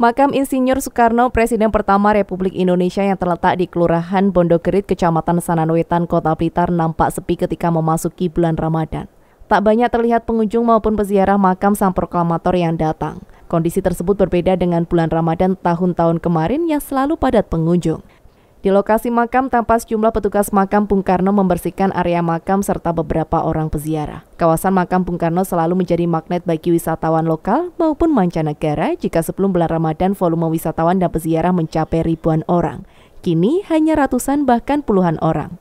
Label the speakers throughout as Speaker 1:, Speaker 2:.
Speaker 1: Makam Insinyur Soekarno, Presiden pertama Republik Indonesia yang terletak di Kelurahan Bondokerit, Kecamatan Sananwetan, Kota Blitar nampak sepi ketika memasuki bulan Ramadan. Tak banyak terlihat pengunjung maupun peziarah makam sang proklamator yang datang. Kondisi tersebut berbeda dengan bulan Ramadan tahun-tahun kemarin yang selalu padat pengunjung. Di lokasi makam tanpa sejumlah petugas makam Bung Karno membersihkan area makam serta beberapa orang peziarah. Kawasan makam Bung Karno selalu menjadi magnet bagi wisatawan lokal maupun mancanegara jika sebelum bulan Ramadan volume wisatawan dan peziarah mencapai ribuan orang. Kini hanya ratusan bahkan puluhan orang.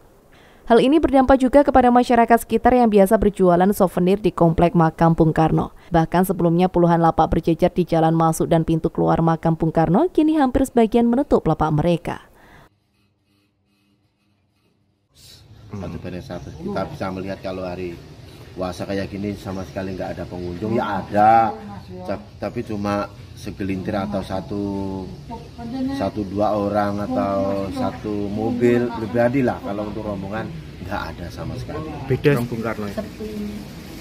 Speaker 1: Hal ini berdampak juga kepada masyarakat sekitar yang biasa berjualan souvenir di komplek makam Bung Karno. Bahkan sebelumnya puluhan lapak berjejer di jalan masuk dan pintu keluar makam Bung Karno, kini hampir sebagian menutup lapak mereka.
Speaker 2: satu hmm. banding satu kita bisa melihat kalau hari puasa kayak gini sama sekali nggak ada pengunjung ya ada ya. tapi cuma segelintir atau satu satu dua orang atau ya. satu mobil pribadi lah kalau untuk rombongan nggak ada sama sekali beda Bung Karno ya?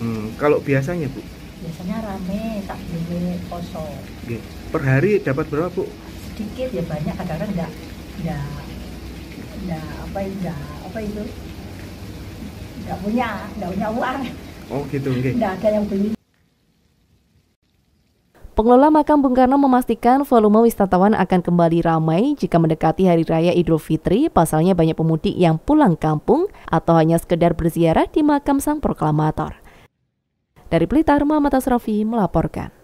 Speaker 2: hmm, kalau biasanya
Speaker 1: bu biasanya rame tak boleh kosong
Speaker 2: okay. per hari dapat berapa bu
Speaker 1: sedikit ya banyak kadang-kadang enggak enggak enggak apa enggak apa itu nggak punya nggak punya uang
Speaker 2: oh gitu okay. ada
Speaker 1: yang beli Pengelola makam Bung Karno memastikan volume wisatawan akan kembali ramai jika mendekati Hari Raya Idul Fitri, pasalnya banyak pemudik yang pulang kampung atau hanya sekedar berziarah di makam sang proklamator. Dari Pelita Rumah Matas Asrafi melaporkan.